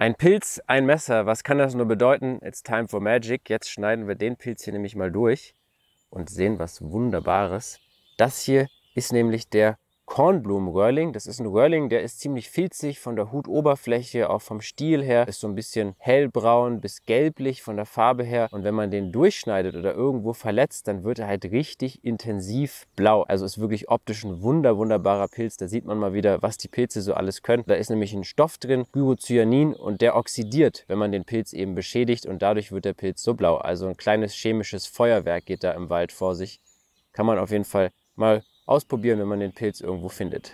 Ein Pilz, ein Messer, was kann das nur bedeuten? It's time for magic. Jetzt schneiden wir den Pilz hier nämlich mal durch und sehen was Wunderbares. Das hier ist nämlich der kornblumen Kornblumenröhrling. Das ist ein Röhrling, der ist ziemlich filzig von der Hutoberfläche, auch vom Stiel her. Ist so ein bisschen hellbraun bis gelblich von der Farbe her. Und wenn man den durchschneidet oder irgendwo verletzt, dann wird er halt richtig intensiv blau. Also ist wirklich optisch ein wunder, wunderbarer Pilz. Da sieht man mal wieder, was die Pilze so alles können. Da ist nämlich ein Stoff drin, Gyrocyanin, und der oxidiert, wenn man den Pilz eben beschädigt. Und dadurch wird der Pilz so blau. Also ein kleines chemisches Feuerwerk geht da im Wald vor sich. Kann man auf jeden Fall mal ausprobieren, wenn man den Pilz irgendwo findet.